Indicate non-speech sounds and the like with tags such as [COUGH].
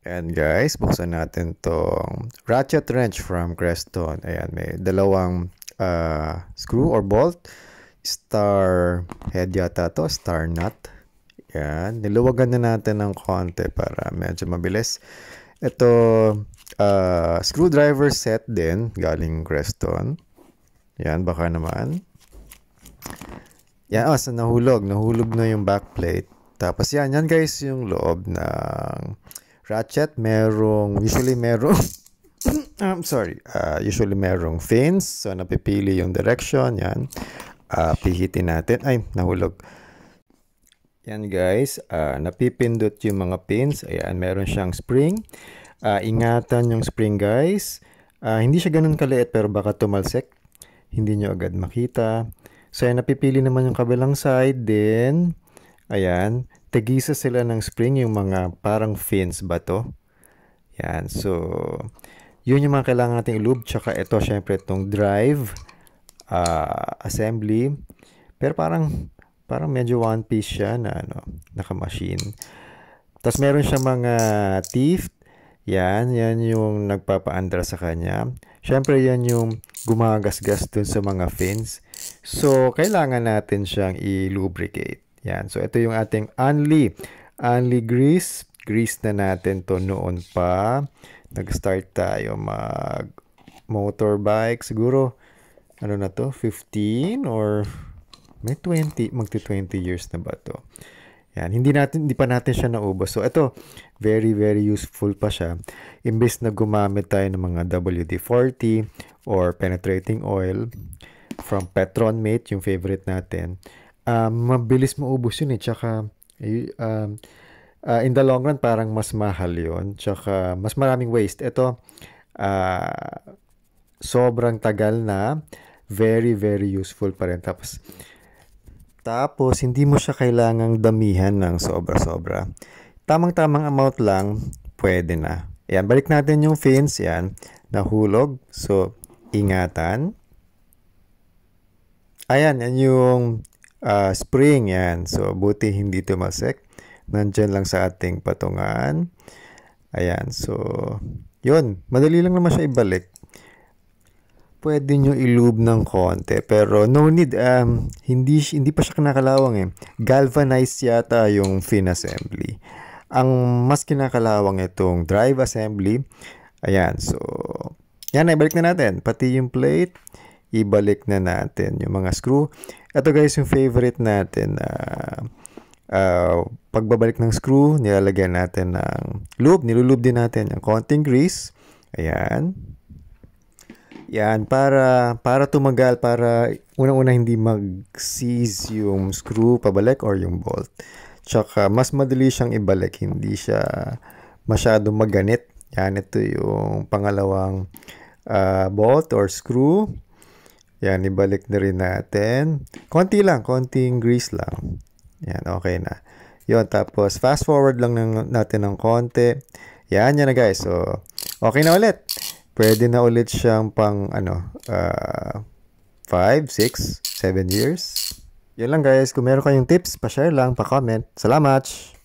And guys, buksan natin tong ratchet wrench from Creston. Ayan, may dalawang uh, screw or bolt. Star head yata to, star nut. Ayan, niluwagan na natin ng konti para medyo mabilis. Ito, uh, screwdriver set din, galing Creston. Ayan, baka naman. Yan, oh, so nahulog. Nahulog na yung backplate. Tapos yan, yan guys yung loob ng ratchet, merong, usually merong, [LAUGHS] I'm sorry, uh, usually merong fins. So, napipili yung direction. Yan. Uh, pihitin natin. Ay, nahulog. Yan guys, uh, napipindot yung mga pins. Ayan, meron siyang spring. Uh, ingatan yung spring guys. Uh, hindi siya ganun kaliit pero baka tumalsik. Hindi nyo agad makita. So, ayan, napipili naman yung kabilang side. Then, ayan, tagisa sila ng spring, yung mga parang fins ba to? Yan, so, yun yung mga kailangan nating lube. Tsaka ito, syempre, itong drive, uh, assembly. Pero parang, parang medyo one piece siya na, ano, naka-machine. Tapos meron siya mga teeth. Yan, yan yung nagpapaandra sa kanya. Syempre, yan yung gumagasgas dun sa mga fins. So, kailangan natin siyang i-lubricate. Yan. So, ito yung ating Anli. Anli grease. Grease na natin to noon pa. Nag-start tayo mag motorbike. Siguro, ano na to? 15 or may 20. Magti-20 years na ba to? Yan. Hindi, natin, hindi pa natin siya naubos. So, ito, very, very useful pa siya. Imbes na gumamit tayo ng mga WD-40 or penetrating oil from Petron Mate, yung favorite natin, uh, mabilis maubos yun eh. Tsaka, um, uh, in the long run, parang mas mahal yun. Tsaka, mas maraming waste. Ito, uh, sobrang tagal na, very, very useful pa rin. Tapos, tapos, hindi mo siya kailangang damihan ng sobra-sobra. Tamang-tamang amount lang, pwede na. Ayan, balik natin yung fins. Ayan, nahulog. So, ingatan. Ayan, yan yung uh, spring yan. So, buti hindi tumasik. Nandyan lang sa ating patungan. Ayan. So, yun. Madali lang naman siya ibalik. Pwede nyo ilube ng konti. Pero no need. Um, hindi, hindi pa siya kinakalawang eh. Galvanized yata yung fin assembly. Ang mas kinakalawang itong drive assembly. Ayan. So, yan. Ibalik na natin. Pati yung plate ibalik na natin yung mga screw. Ito guys, yung favorite natin, uh, uh, pagbabalik ng screw, nilalagyan natin ng lube. Nilulube din natin ng konting grease. Ayan. Yan, para, para tumagal, para unang-una hindi mag-seize yung screw pabalik or yung bolt. Tsaka, mas madali siyang ibalik, hindi siya masyadong maganit. Yan, ito yung pangalawang uh, bolt or screw. Yan, ibalik na rin natin. Konti lang, konting grease lang. Yan, okay na. Yun, tapos fast forward lang ng, natin ng konti. Yan, yan na guys. So, okay na ulit. Pwede na ulit siyang pang, ano, uh, 5, 6, 7 years. Yan lang guys. Kung meron kayong tips, pa-share lang, pa-comment. Salamat!